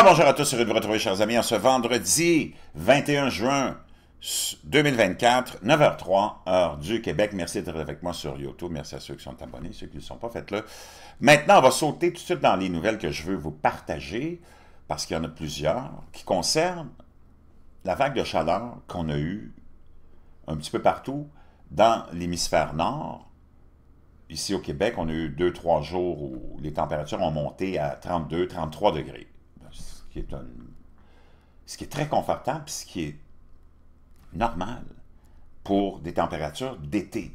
Ah, bonjour à tous, heureux de vous retrouver, chers amis, en ce vendredi 21 juin 2024, 9h03, heure du Québec. Merci d'être avec moi sur YouTube. Merci à ceux qui sont abonnés, ceux qui ne sont pas, faites-le. Maintenant, on va sauter tout de suite dans les nouvelles que je veux vous partager, parce qu'il y en a plusieurs, qui concernent la vague de chaleur qu'on a eue un petit peu partout dans l'hémisphère nord. Ici au Québec, on a eu 2-3 jours où les températures ont monté à 32-33 degrés qui ce qui est très confortable, ce qui est normal pour des températures d'été.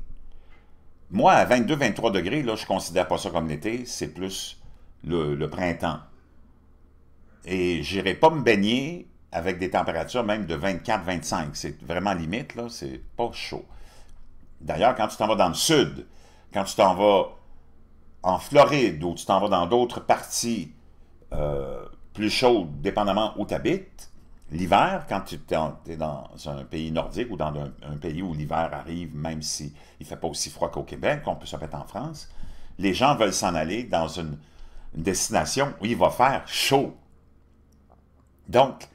Moi, à 22-23 degrés, là, je ne considère pas ça comme l'été, c'est plus le, printemps. Et je n'irai pas me baigner avec des températures même de 24-25. C'est vraiment limite, là, c'est pas chaud. D'ailleurs, quand tu t'en vas dans le sud, quand tu t'en vas en Floride ou tu t'en vas dans d'autres parties euh, plus chaud, dépendamment où tu habites. L'hiver, quand tu es dans un pays nordique ou dans un, pays où l'hiver arrive, même s'il si ne fait pas aussi froid qu'au Québec, qu'on peut se mettre en France, les gens veulent s'en aller dans une, destination où il va faire chaud. Donc,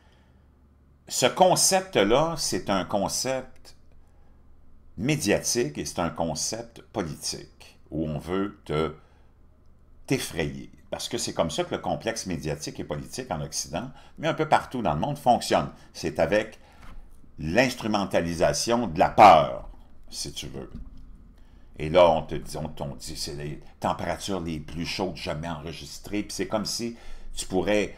ce concept-là, c'est un concept médiatique et c'est un concept politique où on veut te t'effrayer parce que c'est comme ça que le complexe médiatique et politique en Occident, mais un peu partout dans le monde, fonctionne. C'est avec l'instrumentalisation de la peur, si tu veux. Et là, on te dit, on, dit c'est les températures les plus chaudes jamais enregistrées, puis c'est comme si tu pourrais...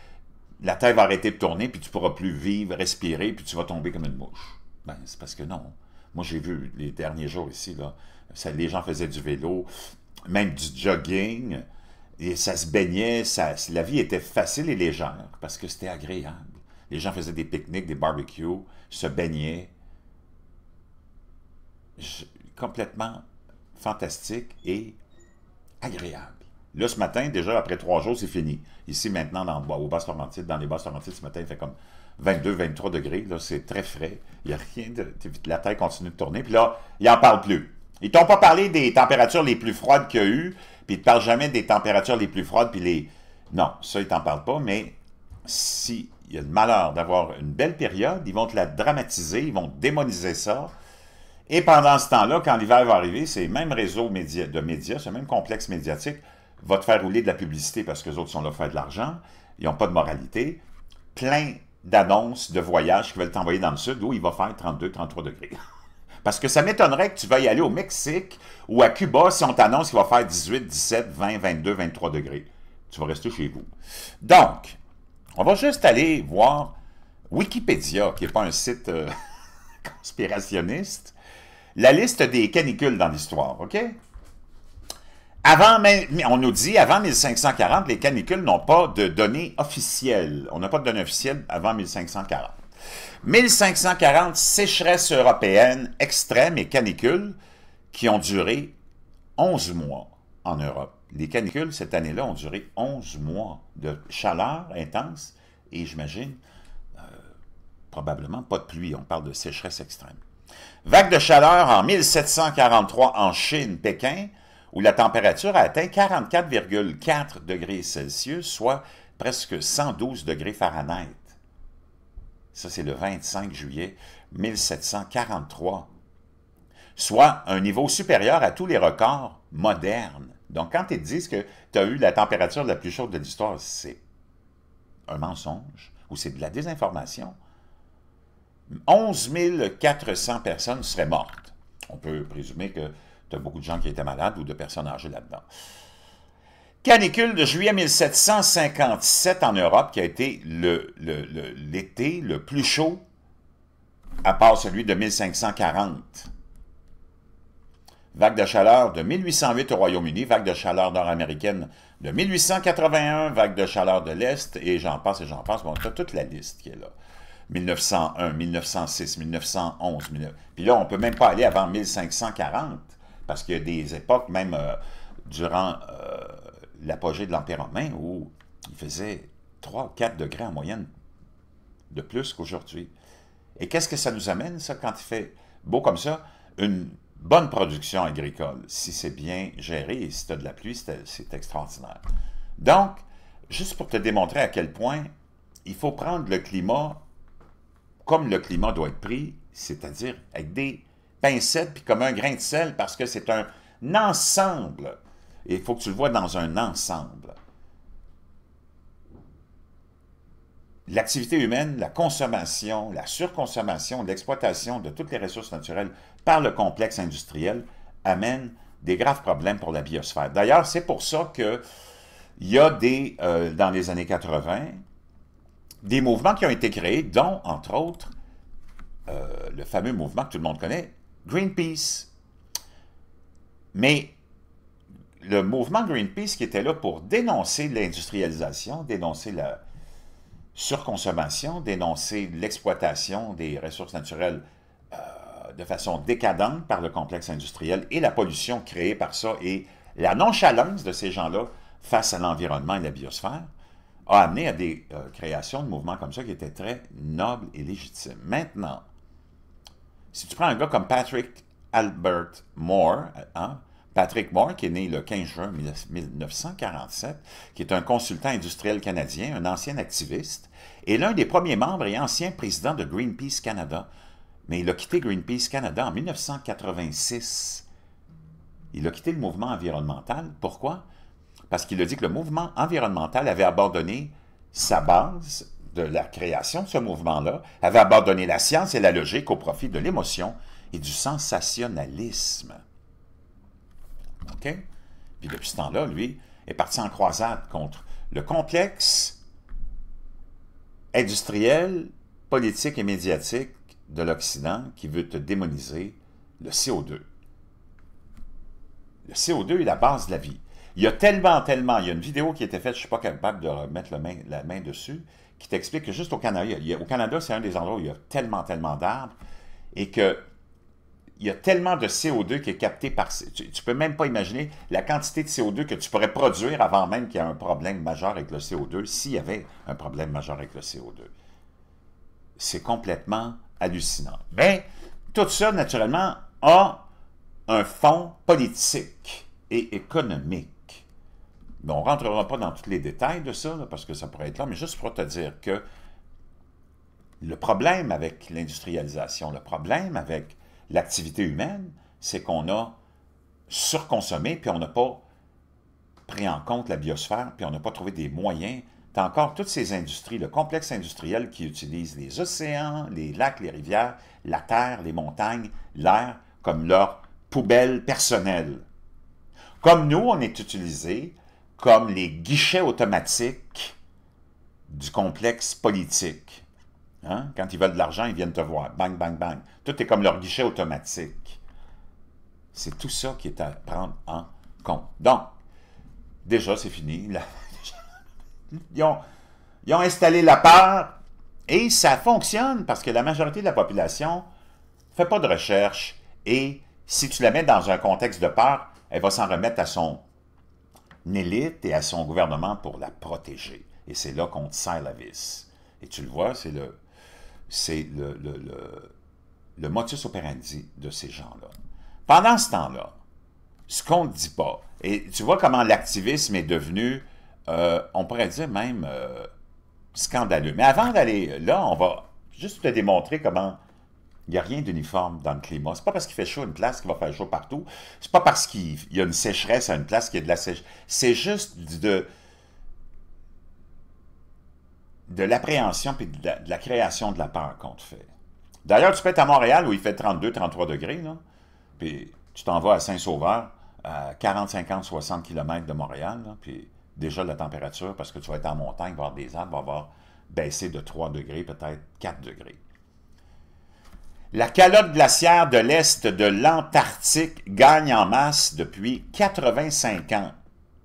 La Terre va arrêter de tourner, puis tu pourras plus vivre, respirer, puis tu vas tomber comme une mouche. Ben, c'est parce que non. Moi, j'ai vu les derniers jours ici, là, les gens faisaient du vélo, même du jogging, et ça se baignait, la vie était facile et légère parce que c'était agréable. Les gens faisaient des pique-niques, des barbecues, se baignaient. complètement fantastique et agréable. Là, ce matin, déjà après trois jours, c'est fini. Ici, maintenant, dans, bas dans les basses Laurentides, ce matin, il fait comme 22, 23 degrés. Là, c'est très frais. Il a rien de. La taille continue de tourner. Puis là, il en parle plus. Ils t'ont pas parlé des températures les plus froides qu'il y a eu, puis ils te parlent jamais des températures les plus froides, puis les... Non, ça, ils t'en parlent pas, mais s'il y a le malheur d'avoir une belle période, ils vont te la dramatiser, ils vont démoniser ça. Et pendant ce temps-là, quand l'hiver va arriver, ces mêmes réseaux de médias, ce même complexe médiatique, va te faire rouler de la publicité parce que les autres sont là pour faire de l'argent, ils n'ont pas de moralité, plein d'annonces de voyages qui veulent t'envoyer dans le sud où il va faire 32, 33 degrés. Parce que ça m'étonnerait que tu veuilles aller au Mexique ou à Cuba si on t'annonce qu'il va faire 18, 17, 20, 22, 23 degrés. Tu vas rester chez vous. Donc, on va juste aller voir Wikipédia, qui n'est pas un site euh, conspirationniste, la liste des canicules dans l'histoire, OK? Avant, on nous dit, avant 1540, les canicules n'ont pas de données officielles. On n'a pas de données officielles avant 1540. 1540 sécheresses européennes extrêmes et canicules qui ont duré 11 mois en Europe. Les canicules cette année-là ont duré 11 mois de chaleur intense et j'imagine euh, probablement pas de pluie. On parle de sécheresse extrême. Vague de chaleur en 1743 en Chine, Pékin, où la température a atteint 44,4 degrés Celsius, soit presque 112 degrés Fahrenheit ça c'est le 25 juillet 1743, soit un niveau supérieur à tous les records modernes. Donc, quand ils disent que tu as eu la température la plus chaude de l'histoire, c'est un mensonge ou c'est de la désinformation. 11 400 personnes seraient mortes. On peut présumer que tu as beaucoup de gens qui étaient malades ou de personnes âgées là-dedans. Canicule de juillet 1757 en Europe, qui a été l'été le, plus chaud, à part celui de 1540. Vague de chaleur de 1808 au Royaume-Uni, vague de chaleur nord-américaine de 1881, vague de chaleur de l'Est, et j'en passe et j'en passe. Bon, tu as toute la liste qui est là. 1901, 1906, 1911. Puis là, on ne peut même pas aller avant 1540, parce qu'il y a des époques, même euh, durant euh, l'apogée de l'Empire romain où il faisait 3 4 degrés en moyenne de plus qu'aujourd'hui. Et qu'est-ce que ça nous amène, ça, quand il fait beau comme ça? Une bonne production agricole, si c'est bien géré et si tu as de la pluie, c'est extraordinaire. Donc, juste pour te démontrer à quel point il faut prendre le climat comme le climat doit être pris, c'est-à-dire avec des pincettes, puis comme un grain de sel, parce que c'est un ensemble et il faut que tu le vois dans un ensemble. L'activité humaine, la consommation, la surconsommation, l'exploitation de toutes les ressources naturelles par le complexe industriel amène des graves problèmes pour la biosphère. D'ailleurs, c'est pour ça que il y a des, euh, dans les années 80, des mouvements qui ont été créés, dont, entre autres, euh, le fameux mouvement que tout le monde connaît, Greenpeace. Mais le mouvement Greenpeace qui était là pour dénoncer l'industrialisation, dénoncer la surconsommation, dénoncer l'exploitation des ressources naturelles euh, de façon décadente par le complexe industriel et la pollution créée par ça et la nonchalance de ces gens-là face à l'environnement et la biosphère a amené à des euh, créations de mouvements comme ça qui étaient très nobles et légitimes. Maintenant, si tu prends un gars comme Patrick Albert Moore, hein, Patrick Moore, qui est né le 15 juin 1947, qui est un consultant industriel canadien, un ancien activiste, est l'un des premiers membres et ancien président de Greenpeace Canada. Mais il a quitté Greenpeace Canada en 1986. Il a quitté le mouvement environnemental. Pourquoi? Parce qu'il a dit que le mouvement environnemental avait abandonné sa base de la création de ce mouvement-là, avait abandonné la science et la logique au profit de l'émotion et du sensationnalisme. OK? Puis depuis ce temps-là, lui, est parti en croisade contre le complexe industriel, politique et médiatique de l'Occident qui veut te démoniser le CO2. Le CO2 est la base de la vie. Il y a tellement, tellement, il y a une vidéo qui a été faite, je ne suis pas capable de remettre la main, dessus, qui t'explique que juste au Canada, au Canada, c'est un des endroits où il y a tellement, tellement d'arbres et que il y a tellement de CO2 qui est capté par... Tu, ne peux même pas imaginer la quantité de CO2 que tu pourrais produire avant même qu'il y ait un problème majeur avec le CO2, s'il y avait un problème majeur avec le CO2. C'est complètement hallucinant. Mais tout ça, naturellement, a un fond politique et économique. Mais on ne rentrera pas dans tous les détails de ça, parce que ça pourrait être là, mais juste pour te dire que le problème avec l'industrialisation, le problème avec l'activité humaine, c'est qu'on a surconsommé, puis on n'a pas pris en compte la biosphère, puis on n'a pas trouvé des moyens. T'as encore toutes ces industries, le complexe industriel qui utilise les océans, les lacs, les rivières, la terre, les montagnes, l'air comme leur poubelle personnelle. Comme nous, on est utilisé comme les guichets automatiques du complexe politique. Hein? Quand ils veulent de l'argent, ils viennent te voir. Bang, bang, bang. Tout est comme leur guichet automatique. C'est tout ça qui est à prendre en compte. Donc, déjà, c'est fini. Ils ont, installé la peur et ça fonctionne parce que la majorité de la population ne fait pas de recherche et si tu la mets dans un contexte de peur, elle va s'en remettre à son élite et à son gouvernement pour la protéger. Et c'est là qu'on te serre la vis. Et tu le vois, c'est le c'est le, le, le, motus operandi de ces gens-là. Pendant ce temps-là, ce qu'on ne dit pas, et tu vois comment l'activisme est devenu, euh, on pourrait dire même euh, scandaleux. Mais avant d'aller là, on va juste te démontrer comment il n'y a rien d'uniforme dans le climat. C'est pas parce qu'il fait chaud une place qu'il va faire chaud partout. C'est pas parce qu'il y a une sécheresse à une place qu'il y a de la sécheresse. C'est juste de, de l'appréhension puis de la, création de la peur qu'on te fait. D'ailleurs, tu peux être à Montréal où il fait 32, 33 degrés, puis tu t'en vas à Saint-Sauveur, à 40, 50, 60 km de Montréal, puis déjà la température, parce que tu vas être en montagne, voir des arbres, va avoir baissé de 3 degrés, peut-être 4 degrés. La calotte glaciaire de l'Est de l'Antarctique gagne en masse depuis 85 ans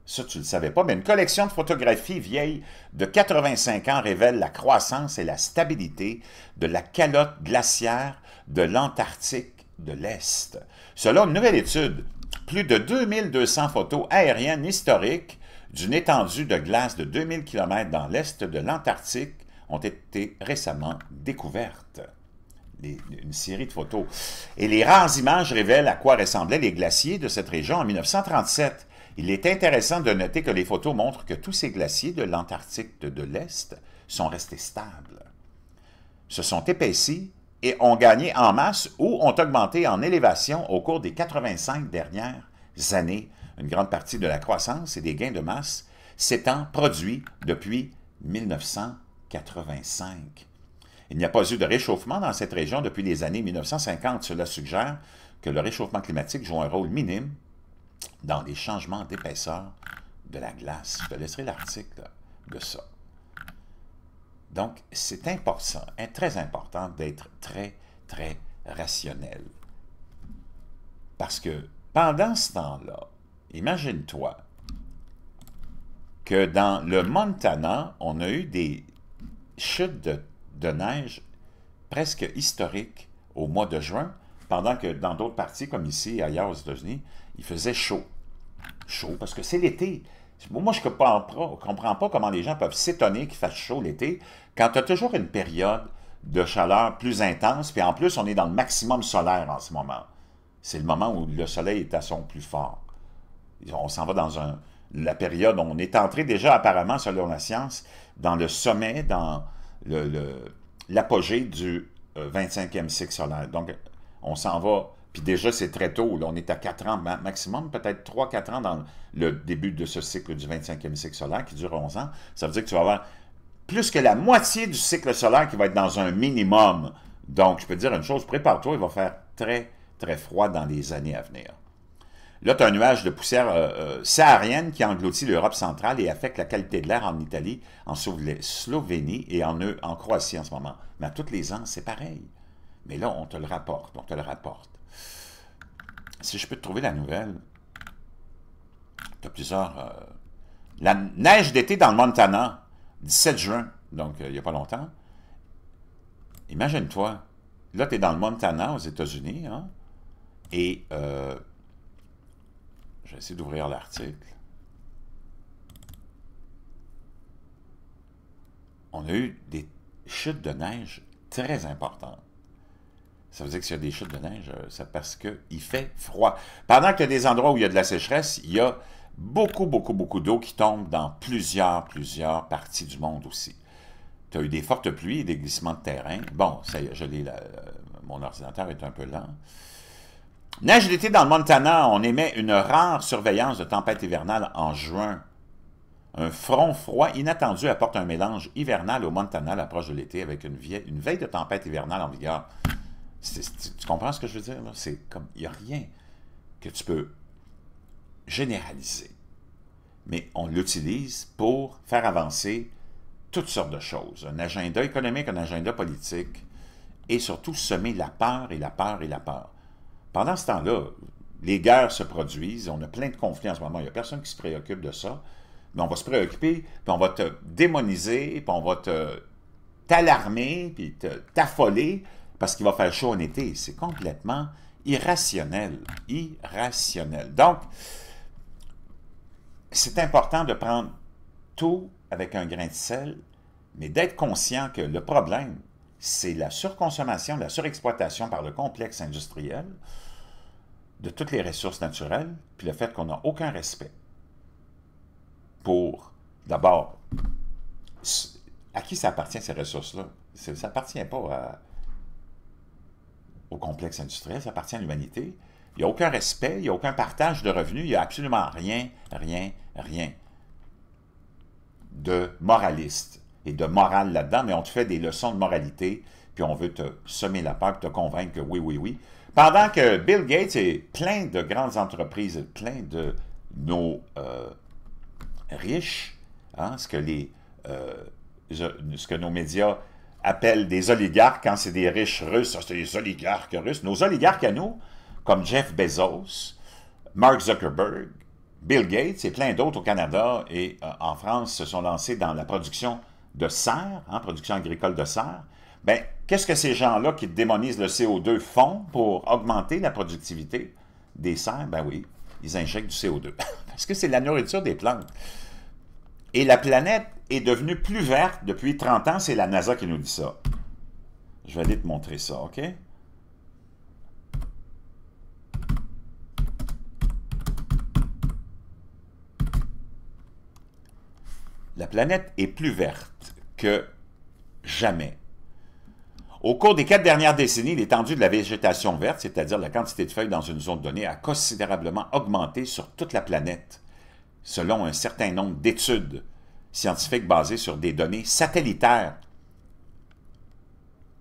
ça tu ne le savais pas, mais une collection de photographies vieilles de 85 ans révèle la croissance et la stabilité de la calotte glaciaire de l'Antarctique de l'Est. Selon une nouvelle étude, plus de 2200 photos aériennes historiques d'une étendue de glace de 2000 km dans l'Est de l'Antarctique ont été récemment découvertes. une série de photos. Et les rares images révèlent à quoi ressemblaient les glaciers de cette région en 1937. Il est intéressant de noter que les photos montrent que tous ces glaciers de l'Antarctique de l'Est sont restés stables, se sont épaissis et ont gagné en masse ou ont augmenté en élévation au cours des 85 dernières années. Une grande partie de la croissance et des gains de masse s'étant produits depuis 1985. Il n'y a pas eu de réchauffement dans cette région depuis les années 1950. Cela suggère que le réchauffement climatique joue un rôle minime dans les changements d'épaisseur de la glace. Je te laisserai l'article de ça. Donc, c'est important, très important d'être très, très rationnel. Parce que pendant ce temps-là, imagine-toi que dans le Montana, on a eu des chutes de, neige presque historiques au mois de juin, pendant que dans d'autres parties, comme ici et ailleurs aux États-Unis, il faisait chaud. Chaud parce que c'est l'été. Moi, je ne comprends pas comment les gens peuvent s'étonner qu'il fasse chaud l'été quand tu as toujours une période de chaleur plus intense, puis en plus, on est dans le maximum solaire en ce moment. C'est le moment où le soleil est à son plus fort. On s'en va dans la période, où on est entré déjà apparemment, selon la science, dans le sommet, dans l'apogée du 25e euh, cycle solaire. Donc, on s'en va puis déjà, c'est très tôt. on est à 4 ans maximum, peut-être 3-4 ans dans le début de ce cycle du 25e cycle solaire qui dure 11 ans. Ça veut dire que tu vas avoir plus que la moitié du cycle solaire qui va être dans un minimum. Donc, je peux dire une chose, prépare-toi, il va faire très, très froid dans les années à venir. Là, tu as un nuage de poussière euh, euh, saharienne qui engloutit l'Europe centrale et affecte la qualité de l'air en Italie, en Slovénie et en, e, en Croatie en ce moment. Mais à tous les ans, c'est pareil. Mais là, on te le rapporte, on te le rapporte. Si je peux te trouver la nouvelle, tu as plusieurs... Euh, la neige d'été dans le Montana, 17 juin, donc euh, il n'y a pas longtemps. Imagine-toi, là, tu es dans le Montana, aux États-Unis, hein, et euh, j'essaie d'ouvrir l'article. On a eu des chutes de neige très importantes. Ça veut dire que y a des chutes de neige, euh, c'est parce qu'il fait froid. Pendant qu'il y a des endroits où il y a de la sécheresse, il y a beaucoup, beaucoup, beaucoup d'eau qui tombe dans plusieurs, plusieurs parties du monde aussi. Tu as eu des fortes pluies et des glissements de terrain. Bon, ça y est, je l'ai, euh, mon ordinateur est un peu lent. Neige l'été dans le Montana, on émet une rare surveillance de tempête hivernale en juin. Un front froid inattendu apporte un mélange hivernal au Montana à l'approche de l'été avec une, une veille de tempête hivernale en vigueur tu comprends ce que je veux dire? C'est comme, il n'y a rien que tu peux généraliser, mais on l'utilise pour faire avancer toutes sortes de choses. Un agenda économique, un agenda politique, et surtout semer la peur et la peur et la peur. Pendant ce temps-là, les guerres se produisent, on a plein de conflits en ce moment, il n'y a personne qui se préoccupe de ça, mais on va se préoccuper, puis on va te démoniser, puis on va te t'alarmer, puis t'affoler parce qu'il va faire chaud en été. C'est complètement irrationnel. Irrationnel. Donc, c'est important de prendre tout avec un grain de sel, mais d'être conscient que le problème, c'est la surconsommation, la surexploitation par le complexe industriel de toutes les ressources naturelles, puis le fait qu'on n'a aucun respect pour, d'abord, à qui ça appartient ces ressources-là? Ça n'appartient pas à, au complexe industriel, ça appartient à l'humanité. Il n'y a aucun respect, il n'y a aucun partage de revenus, il n'y a absolument rien, rien, rien de moraliste et de morale là-dedans, mais on te fait des leçons de moralité, puis on veut te semer la peur, te convaincre que oui, oui, oui. Pendant que Bill Gates et plein de grandes entreprises, plein de nos euh, riches, hein, ce, que les, euh, ce que nos médias appellent des oligarques quand c'est des riches russes, c'est des oligarques russes. Nos oligarques à nous, comme Jeff Bezos, Mark Zuckerberg, Bill Gates et plein d'autres au Canada et euh, en France se sont lancés dans la production de serre, hein, production agricole de serre. Ben, qu'est-ce que ces gens-là qui démonisent le CO2 font pour augmenter la productivité des serres? Ben oui, ils injectent du CO2 parce que c'est la nourriture des plantes. Et la planète est devenue plus verte depuis 30 ans. C'est la NASA qui nous dit ça. Je vais aller te montrer ça, OK? La planète est plus verte que jamais. Au cours des quatre dernières décennies, l'étendue de la végétation verte, c'est-à-dire la quantité de feuilles dans une zone donnée, a considérablement augmenté sur toute la planète, selon un certain nombre d'études scientifique basé sur des données satellitaires.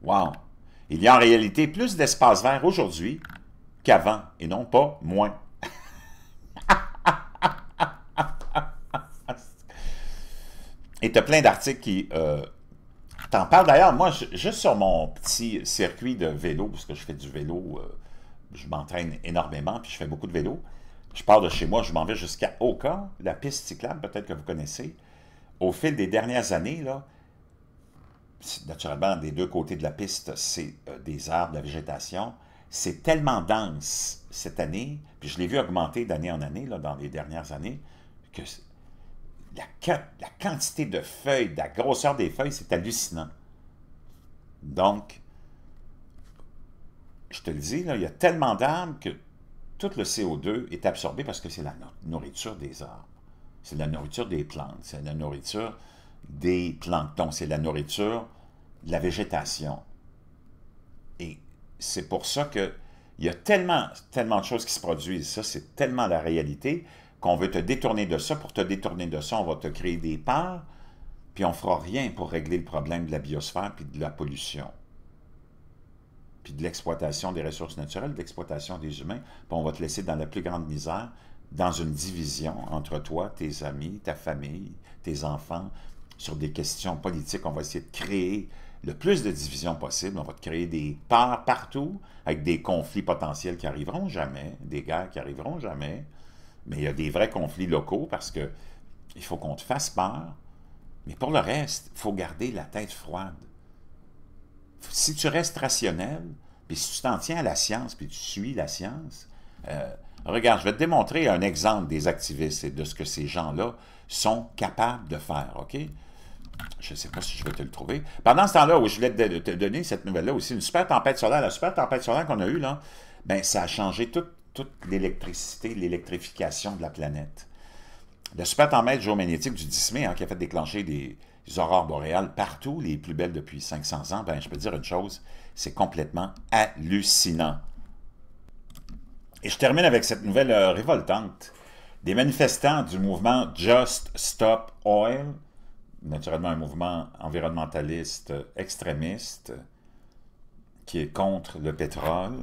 Wow! Il y a en réalité plus d'espace vert aujourd'hui qu'avant, et non pas moins. et tu as plein d'articles qui euh, t'en parlent. D'ailleurs, moi, juste sur mon petit circuit de vélo, parce que je fais du vélo, euh, je m'entraîne énormément, puis je fais beaucoup de vélo. Je pars de chez moi, je m'en vais jusqu'à Oka, la piste cyclable, peut-être que vous connaissez au fil des dernières années, là, naturellement, des deux côtés de la piste, c'est euh, des arbres, de la végétation. C'est tellement dense cette année, puis je l'ai vu augmenter d'année en année, là, dans les dernières années, que la, quantité de feuilles, la grosseur des feuilles, c'est hallucinant. Donc, je te le dis, il y a tellement d'arbres que tout le CO2 est absorbé parce que c'est la nourriture des arbres. C'est la nourriture des plantes, c'est la nourriture des planctons, c'est la nourriture de la végétation. Et c'est pour ça qu'il y a tellement, tellement de choses qui se produisent. Ça, c'est tellement la réalité qu'on veut te détourner de ça. Pour te détourner de ça, on va te créer des parts, puis on ne fera rien pour régler le problème de la biosphère puis de la pollution puis de l'exploitation des ressources naturelles, de l'exploitation des humains, puis on va te laisser dans la plus grande misère, dans une division entre toi, tes amis, ta famille, tes enfants, sur des questions politiques. On va essayer de créer le plus de divisions possible. On va te créer des parts partout avec des conflits potentiels qui arriveront jamais, des guerres qui arriveront jamais. Mais il y a des vrais conflits locaux parce que il faut qu'on te fasse peur. Mais pour le reste, il faut garder la tête froide. Si tu restes rationnel, puis si tu t'en tiens à la science, puis tu suis la science, euh, Regarde, je vais te démontrer un exemple des activistes et de ce que ces gens-là sont capables de faire, OK? Je ne sais pas si je vais te le trouver. Pendant ce temps-là, où je voulais te, donner cette nouvelle-là aussi, une super tempête solaire, la super tempête solaire qu'on a eue, là, ben, ça a changé toute, l'électricité, l'électrification de la planète. La super tempête géomagnétique du 10 mai, hein, qui a fait déclencher des, aurores boréales partout, les plus belles depuis 500 ans, ben, je peux te dire une chose, c'est complètement hallucinant. Et je termine avec cette nouvelle euh, révoltante. Des manifestants du mouvement Just Stop Oil, naturellement un mouvement environnementaliste euh, extrémiste qui est contre le pétrole.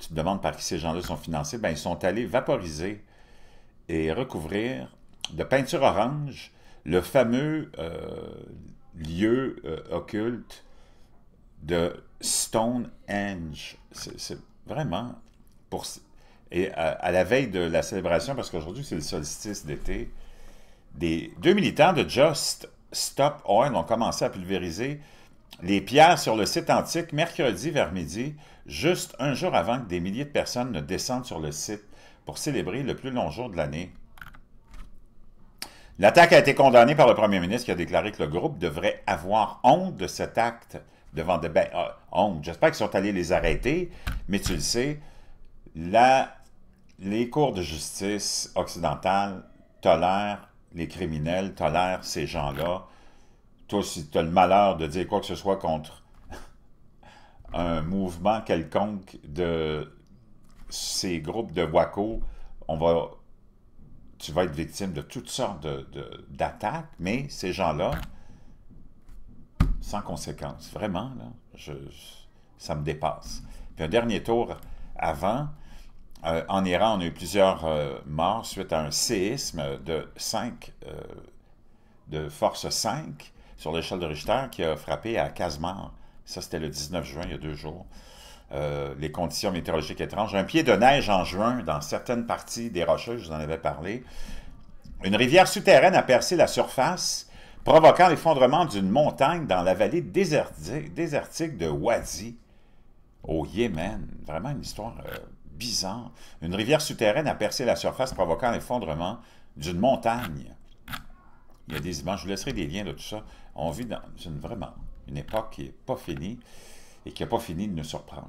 Tu te demandes par qui ces gens-là sont financés. Ben, ils sont allés vaporiser et recouvrir de peinture orange le fameux euh, lieu occulte de Stonehenge. C'est vraiment et à, la veille de la célébration, parce qu'aujourd'hui c'est le solstice d'été, des deux militants de Just Stop Oil ont commencé à pulvériser les pierres sur le site antique mercredi vers midi, juste un jour avant que des milliers de personnes ne descendent sur le site pour célébrer le plus long jour de l'année. L'attaque a été condamnée par le premier ministre qui a déclaré que le groupe devrait avoir honte de cet acte devant des... Ben, euh, honte. J'espère qu'ils sont allés les arrêter, mais tu le sais, la, les cours de justice occidentales tolèrent les criminels, tolèrent ces gens-là. Toi, si tu as le malheur de dire quoi que ce soit contre un mouvement quelconque de ces groupes de Waco, on va, tu vas être victime de toutes sortes d'attaques, mais ces gens-là, sans conséquence, vraiment, ça me dépasse. Puis un dernier tour avant, euh, en Iran, on a eu plusieurs euh, morts suite à un séisme de 5, euh, de force 5 sur l'échelle de Richter qui a frappé à Kazmar. Ça, c'était le 19 juin, il y a deux jours. les conditions météorologiques étranges. Un pied de neige en juin dans certaines parties des Rocheuses, je vous en avais parlé. Une rivière souterraine a percé la surface, provoquant l'effondrement d'une montagne dans la vallée désertique, désertique de Wadi, au Yémen. Vraiment une histoire bizarre. Une rivière souterraine a percé la surface provoquant l'effondrement d'une montagne. Il y a des images, je vous laisserai des liens de tout ça. On vit dans une, vraiment une époque qui n'est pas finie et qui n'a pas fini de nous surprendre.